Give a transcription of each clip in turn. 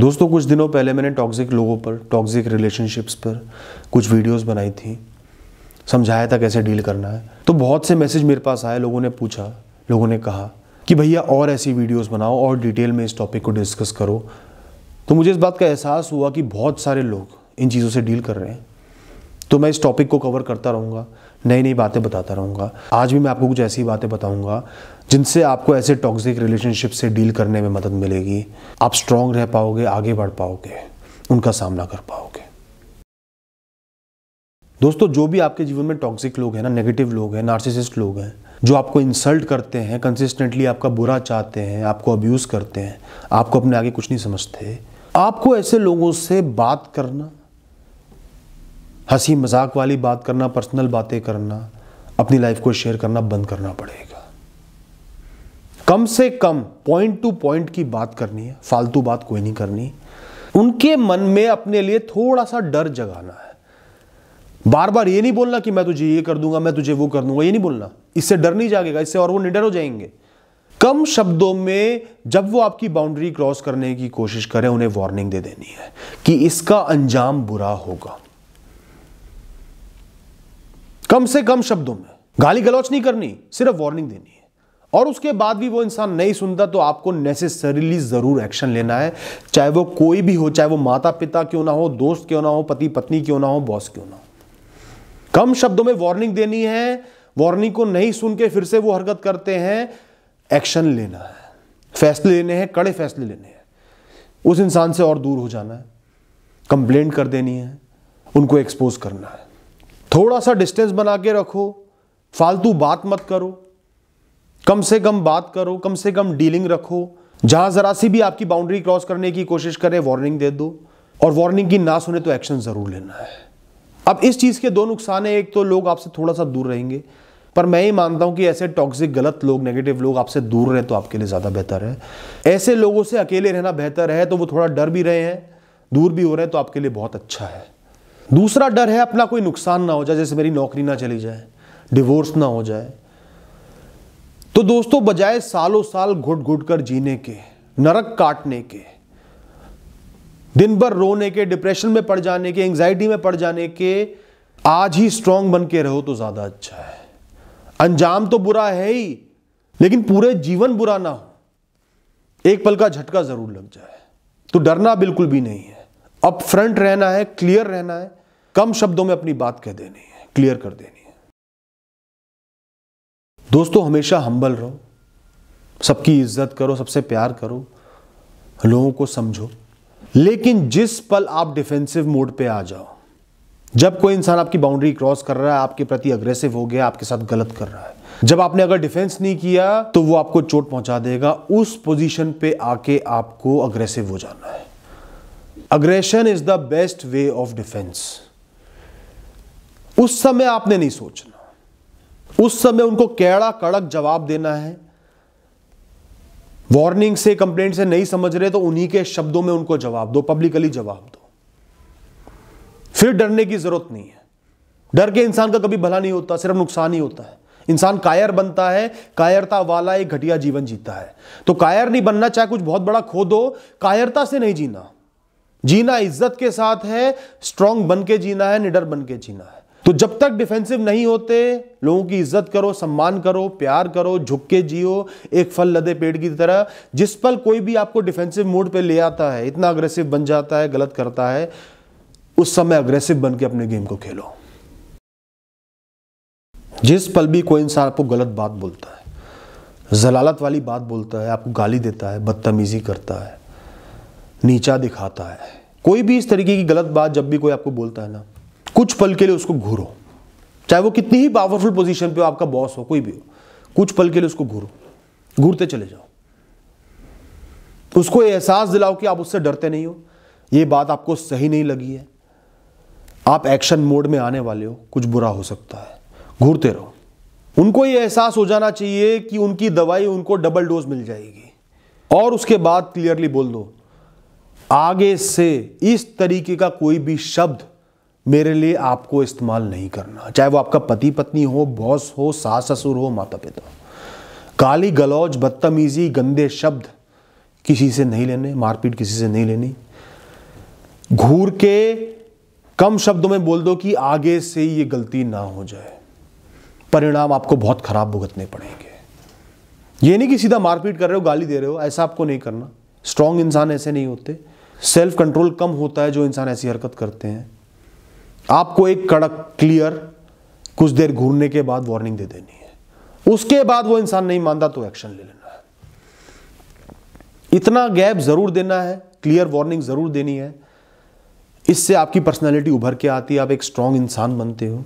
दोस्तों कुछ दिनों पहले मैंने टॉक्सिक लोगों पर टॉक्सिक रिलेशनशिप्स पर कुछ वीडियोस बनाई थी समझाया था कैसे डील करना है तो बहुत से मैसेज मेरे पास आए लोगों ने पूछा लोगों ने कहा कि भैया और ऐसी वीडियोस बनाओ और डिटेल में इस टॉपिक को डिस्कस करो तो मुझे इस बात का एहसास हुआ कि बहुत सारे लोग इन चीज़ों से डील कर रहे हैं तो मैं इस टॉपिक को कवर करता रहूँगा नई नई बातें बताता रहूँगा आज भी मैं आपको कुछ ऐसी बातें बताऊँगा जिनसे आपको ऐसे टॉक्सिक रिलेशनशिप से डील करने में मदद मिलेगी आप स्ट्रांग रह पाओगे आगे बढ़ पाओगे उनका सामना कर पाओगे दोस्तों जो भी आपके जीवन में टॉक्सिक लोग हैं ना नेगेटिव लोग हैं नार्सिसिस्ट लोग हैं जो आपको इंसल्ट करते हैं कंसिस्टेंटली आपका बुरा चाहते हैं आपको अब्यूज़ करते हैं आपको अपने आगे कुछ नहीं समझते आपको ऐसे लोगों से बात करना हंसी मजाक वाली बात करना पर्सनल बातें करना अपनी लाइफ को शेयर करना बंद करना पड़ेगा कम से कम पॉइंट टू पॉइंट की बात करनी है फालतू बात कोई नहीं करनी उनके मन में अपने लिए थोड़ा सा डर जगाना है बार बार ये नहीं बोलना कि मैं तुझे ये कर दूंगा मैं तुझे वो कर दूंगा ये नहीं बोलना इससे डर नहीं जागेगा इससे और वो निडर हो जाएंगे कम शब्दों में जब वो आपकी बाउंड्री क्रॉस करने की कोशिश करें उन्हें वार्निंग दे देनी है कि इसका अंजाम बुरा होगा कम से कम शब्दों में गाली गलौच नहीं करनी सिर्फ वार्निंग देनी है और उसके बाद भी वो इंसान नहीं सुनता तो आपको नेसेसरीली ज़रूर एक्शन लेना है चाहे वो कोई भी हो चाहे वो माता पिता क्यों ना हो दोस्त क्यों ना हो पति पत्नी क्यों ना हो बॉस क्यों ना हो कम शब्दों में वार्निंग देनी है वार्निंग को नहीं सुन के फिर से वो हरकत करते हैं एक्शन लेना है फैसले लेने हैं कड़े फैसले लेने हैं उस इंसान से और दूर हो जाना है कंप्लेंट कर देनी है उनको एक्सपोज करना है थोड़ा सा डिस्टेंस बना के रखो फालतू बात मत करो कम से कम बात करो कम से कम डीलिंग रखो जहां जरा सी भी आपकी बाउंड्री क्रॉस करने की कोशिश करें वार्निंग दे दो और वार्निंग की ना सुने तो एक्शन जरूर लेना है अब इस चीज़ के दो नुकसान हैं एक तो लोग आपसे थोड़ा सा दूर रहेंगे पर मैं ये मानता हूं कि ऐसे टॉक्सिक गलत लोग नेगेटिव लोग आपसे दूर रहें तो आपके लिए ज़्यादा बेहतर है ऐसे लोगों से अकेले रहना बेहतर है तो वो थोड़ा डर भी रहे हैं दूर भी हो रहे हैं तो आपके लिए बहुत अच्छा है दूसरा डर है अपना कोई नुकसान ना हो जाए जैसे मेरी नौकरी ना चली जाए डिवोर्स ना हो जाए तो दोस्तों बजाय सालों साल घुट घुट कर जीने के नरक काटने के दिन भर रोने के डिप्रेशन में पड़ जाने के एंग्जाइटी में पड़ जाने के आज ही स्ट्रांग बन के रहो तो ज़्यादा अच्छा है अंजाम तो बुरा है ही लेकिन पूरे जीवन बुरा ना हो एक पल का झटका ज़रूर लग जाए तो डरना बिल्कुल भी नहीं है अप फ्रंट रहना है क्लियर रहना है कम शब्दों में अपनी बात कह देनी है क्लियर कर देनी है दोस्तों हमेशा हम्बल रहो सबकी इज्जत करो सबसे प्यार करो लोगों को समझो लेकिन जिस पल आप डिफेंसिव मोड पे आ जाओ जब कोई इंसान आपकी बाउंड्री क्रॉस कर रहा है आपके प्रति अग्रेसिव हो गया आपके साथ गलत कर रहा है जब आपने अगर डिफेंस नहीं किया तो वो आपको चोट पहुंचा देगा उस पोजीशन पे आके आपको अग्रेसिव हो जाना है aggression is the best way of defence उस समय आपने नहीं सोचना उस समय उनको कैड़ा कड़क जवाब देना है वार्निंग से कंप्लेंट से नहीं समझ रहे तो उन्हीं के शब्दों में उनको जवाब दो पब्लिकली जवाब दो फिर डरने की जरूरत नहीं है डर के इंसान का कभी भला नहीं होता सिर्फ नुकसान ही होता है इंसान कायर बनता है कायरता वाला एक घटिया जीवन जीता है तो कायर नहीं बनना चाहे कुछ बहुत बड़ा खो दो कायरता से नहीं जीना जीना इज्जत के साथ है स्ट्रांग बन के जीना है निडर बन के जीना है तो जब तक डिफेंसिव नहीं होते लोगों की इज्जत करो सम्मान करो प्यार करो झुक के जियो एक फल लदे पेड़ की तरह जिस पल कोई भी आपको डिफेंसिव मोड पे ले आता है इतना अग्रेसिव बन जाता है गलत करता है उस समय अग्रेसिव बन के अपने गेम को खेलो जिस पल भी कोई इंसान आपको गलत बात बोलता है जलालत वाली बात बोलता है आपको गाली देता है बदतमीजी करता है नीचा दिखाता है कोई भी इस तरीके की गलत बात जब भी कोई आपको बोलता है ना कुछ पल के लिए उसको घूरो चाहे वो कितनी ही पावरफुल पोजीशन पे हो आपका बॉस हो कोई भी हो कुछ पल के लिए उसको घूरो घूरते चले जाओ उसको एहसास दिलाओ कि आप उससे डरते नहीं हो ये बात आपको सही नहीं लगी है आप एक्शन मोड में आने वाले हो कुछ बुरा हो सकता है घूरते रहो उनको ये एहसास हो जाना चाहिए कि उनकी दवाई उनको डबल डोज मिल जाएगी और उसके बाद क्लियरली बोल दो आगे से इस तरीके का कोई भी शब्द मेरे लिए आपको इस्तेमाल नहीं करना चाहे वो आपका पति पत्नी हो बॉस हो सास ससुर हो माता पिता काली गलौज बदतमीजी गंदे शब्द किसी से नहीं लेने मारपीट किसी से नहीं लेनी घूर के कम शब्दों में बोल दो कि आगे से ये गलती ना हो जाए परिणाम आपको बहुत खराब भुगतने पड़ेंगे ये नहीं कि सीधा मारपीट कर रहे हो गाली दे रहे हो ऐसा आपको नहीं करना स्ट्रांग इंसान ऐसे नहीं होते सेल्फ कंट्रोल कम होता है जो इंसान ऐसी हरकत करते हैं आपको एक कड़क क्लियर कुछ देर घूरने के बाद वार्निंग दे देनी है उसके बाद वो इंसान नहीं मानता तो एक्शन ले लेना है इतना गैप जरूर देना है क्लियर वार्निंग जरूर देनी है इससे आपकी पर्सनैलिटी उभर के आती है आप एक स्ट्रांग इंसान बनते हो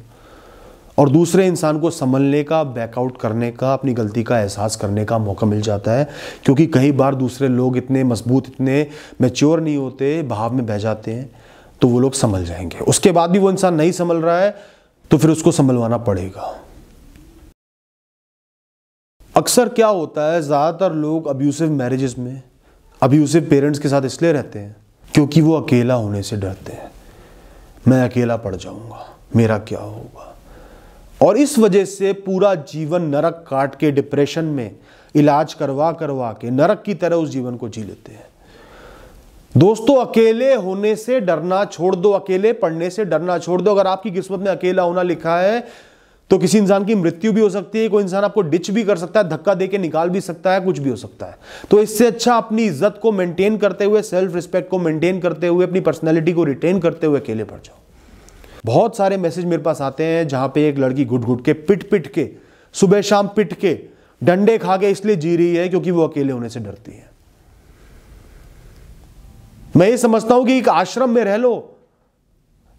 और दूसरे इंसान को संभलने का बैकआउट करने का अपनी गलती का एहसास करने का मौका मिल जाता है क्योंकि कई बार दूसरे लोग इतने मजबूत इतने मेच्योर नहीं होते भाव में बह जाते हैं तो वो लोग संभल जाएंगे उसके बाद भी वो इंसान नहीं संभल रहा है तो फिर उसको संभलवाना पड़ेगा अक्सर क्या होता है ज़्यादातर लोग अब्यूसिव मैरिजेस में अब्यूसिव पेरेंट्स के साथ इसलिए रहते हैं क्योंकि वो अकेला होने से डरते हैं मैं अकेला पड़ जाऊंगा मेरा क्या होगा और इस वजह से पूरा जीवन नरक काट के डिप्रेशन में इलाज करवा करवा के नरक की तरह उस जीवन को जी लेते हैं दोस्तों अकेले होने से डरना छोड़ दो अकेले पढ़ने से डरना छोड़ दो अगर आपकी किस्मत में अकेला होना लिखा है तो किसी इंसान की मृत्यु भी हो सकती है कोई इंसान आपको डिच भी कर सकता है धक्का देके निकाल भी सकता है कुछ भी हो सकता है तो इससे अच्छा अपनी इज्जत को मेंटेन करते हुए सेल्फ रिस्पेक्ट को मेंटेन करते हुए अपनी पर्सनैलिटी को रिटेन करते हुए अकेले पड़ जाओ बहुत सारे मैसेज मेरे पास आते हैं जहां पे एक लड़की घुट घुट के पिट पिट के सुबह शाम पिट के डंडे खा के इसलिए जी रही है क्योंकि वो अकेले होने से डरती है मैं ये समझता हूं कि एक आश्रम में रह लो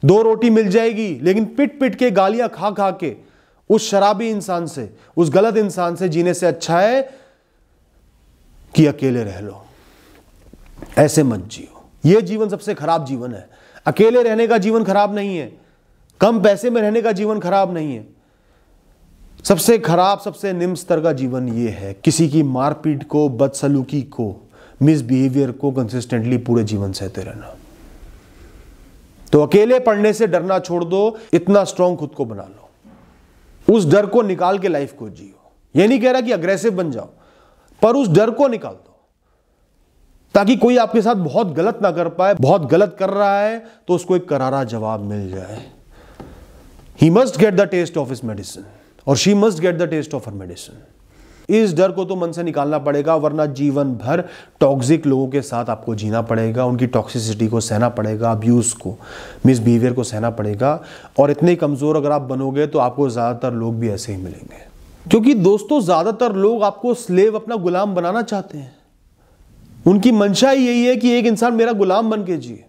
दो रोटी मिल जाएगी लेकिन पिट पिट के गालियां खा खा के उस शराबी इंसान से उस गलत इंसान से जीने से अच्छा है कि अकेले रह लो ऐसे मत जियो यह जीवन सबसे खराब जीवन है अकेले रहने का जीवन खराब नहीं है कम पैसे में रहने का जीवन खराब नहीं है सबसे खराब सबसे निम्न स्तर का जीवन यह है किसी की मारपीट को बदसलूकी को मिसबिहेवियर को कंसिस्टेंटली पूरे जीवन सहते रहना तो अकेले पढ़ने से डरना छोड़ दो इतना स्ट्रांग खुद को बना लो उस डर को निकाल के लाइफ को जियो ये नहीं कह रहा कि अग्रेसिव बन जाओ पर उस डर को निकाल दो ताकि कोई आपके साथ बहुत गलत ना कर पाए बहुत गलत कर रहा है तो उसको एक करारा जवाब मिल जाए he must get the test of his medicine और she must get the test of her medicine इस डर को तो मन से निकालना पड़ेगा वरना जीवन भर टॉक्सिक लोगों के साथ आपको जीना पड़ेगा उनकी टॉक्सिसिटी को सहना पड़ेगा अब्यूज़ को मिसबिहेवियर को सहना पड़ेगा और इतने कमज़ोर अगर आप बनोगे तो आपको ज़्यादातर लोग भी ऐसे ही मिलेंगे क्योंकि दोस्तों ज़्यादातर लोग आपको स्लेव अपना गुलाम बनाना चाहते हैं उनकी मंशा ही यही है कि एक इंसान मेरा गुलाम बन के जिए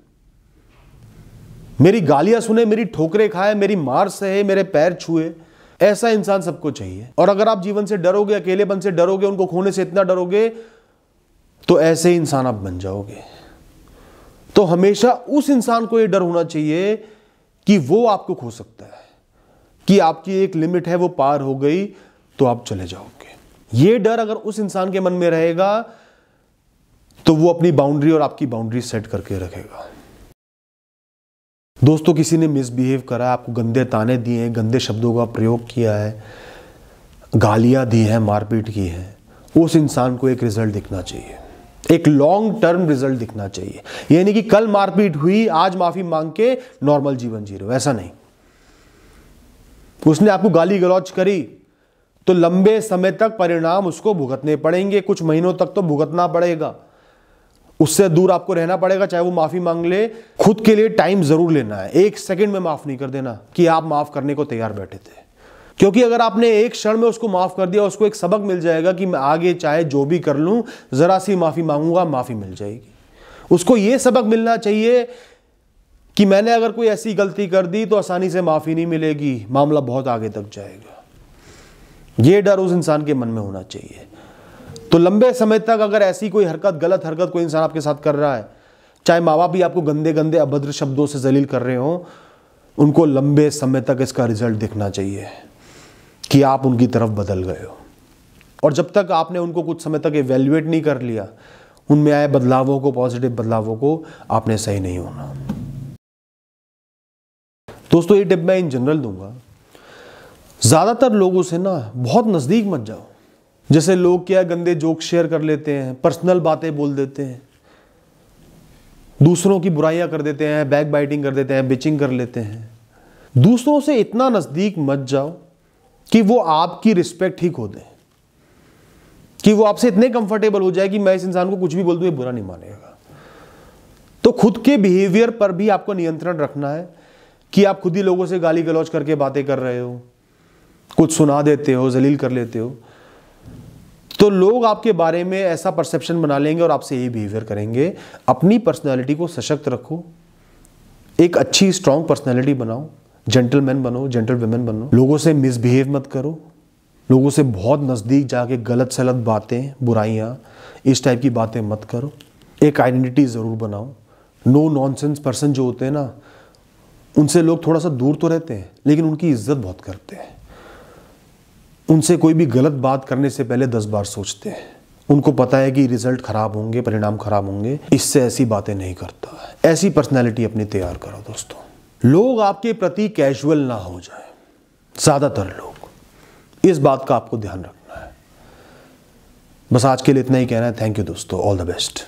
मेरी गालियां सुने मेरी ठोकरें खाए मेरी मार सहे मेरे पैर छुए ऐसा इंसान सबको चाहिए और अगर आप जीवन से डरोगे अकेलेपन से डरोगे उनको खोने से इतना डरोगे तो ऐसे इंसान आप बन जाओगे तो हमेशा उस इंसान को ये डर होना चाहिए कि वो आपको खो सकता है कि आपकी एक लिमिट है वो पार हो गई तो आप चले जाओगे ये डर अगर उस इंसान के मन में रहेगा तो वो अपनी बाउंड्री और आपकी बाउंड्री सेट करके रखेगा दोस्तों किसी ने मिसबिहेव करा आपको गंदे ताने दिए हैं गंदे शब्दों का प्रयोग किया है गालियाँ दी हैं मारपीट की है उस इंसान को एक रिजल्ट दिखना चाहिए एक लॉन्ग टर्म रिजल्ट दिखना चाहिए यानी कि कल मारपीट हुई आज माफी मांग के नॉर्मल जीवन जी रहे हो ऐसा नहीं उसने आपको गाली गलौज करी तो लंबे समय तक परिणाम उसको भुगतने पड़ेंगे कुछ महीनों तक तो भुगतना पड़ेगा उससे दूर आपको रहना पड़ेगा चाहे वो माफी मांग ले खुद के लिए टाइम जरूर लेना है एक सेकंड में माफ नहीं कर देना कि आप माफ करने को तैयार बैठे थे क्योंकि अगर आपने एक क्षण में उसको माफ कर दिया उसको एक सबक मिल जाएगा कि मैं आगे चाहे जो भी कर लूं जरा सी माफी मांगूंगा माफी मिल जाएगी उसको यह सबक मिलना चाहिए कि मैंने अगर कोई ऐसी गलती कर दी तो आसानी से माफी नहीं मिलेगी मामला बहुत आगे तक जाएगा यह डर उस इंसान के मन में होना चाहिए तो लंबे समय तक अगर ऐसी कोई हरकत गलत हरकत कोई इंसान आपके साथ कर रहा है चाहे माँ बाप भी आपको गंदे गंदे अभद्र शब्दों से जलील कर रहे हों उनको लंबे समय तक इसका रिजल्ट दिखना चाहिए कि आप उनकी तरफ बदल गए हो और जब तक आपने उनको कुछ समय तक एवेल्युएट नहीं कर लिया उनमें आए बदलावों को पॉजिटिव बदलावों को आपने सही नहीं होना दोस्तों ये टिप मैं इन जनरल दूंगा ज़्यादातर लोगों से ना बहुत नज़दीक मत जाओ जैसे लोग क्या गंदे जोक शेयर कर लेते हैं पर्सनल बातें बोल देते हैं दूसरों की बुराइयां कर देते हैं बैक बाइटिंग कर देते हैं बिचिंग कर लेते हैं दूसरों से इतना नज़दीक मत जाओ कि वो आपकी रिस्पेक्ट ही खो दें कि वो आपसे इतने कंफर्टेबल हो जाए कि मैं इस इंसान को कुछ भी बोल दूँ ये बुरा नहीं मानेगा तो खुद के बिहेवियर पर भी आपको नियंत्रण रखना है कि आप खुद ही लोगों से गाली गलौज करके बातें कर रहे हो कुछ सुना देते हो जलील कर लेते हो तो लोग आपके बारे में ऐसा परसेप्शन बना लेंगे और आपसे यही बिहेवियर करेंगे अपनी पर्सनैलिटी को सशक्त रखो एक अच्छी स्ट्रांग पर्सनैलिटी बनाओ जेंटलमैन बनो जेंटल वुमेन बनो लोगों से मिसबिहेव मत करो लोगों से बहुत नज़दीक जाके गलत सलत बातें बुराइयाँ इस टाइप की बातें मत करो एक आइडेंटिटी ज़रूर बनाओ नो नॉनसेंस पर्सन जो होते हैं ना उनसे लोग थोड़ा सा दूर तो रहते हैं लेकिन उनकी इज्जत बहुत करते हैं उनसे कोई भी गलत बात करने से पहले दस बार सोचते हैं उनको पता है कि रिजल्ट खराब होंगे परिणाम खराब होंगे इससे ऐसी बातें नहीं करता ऐसी पर्सनैलिटी अपनी तैयार करो दोस्तों लोग आपके प्रति कैजुअल ना हो जाए ज़्यादातर लोग इस बात का आपको ध्यान रखना है बस आज के लिए इतना ही कहना है थैंक यू दोस्तों ऑल द बेस्ट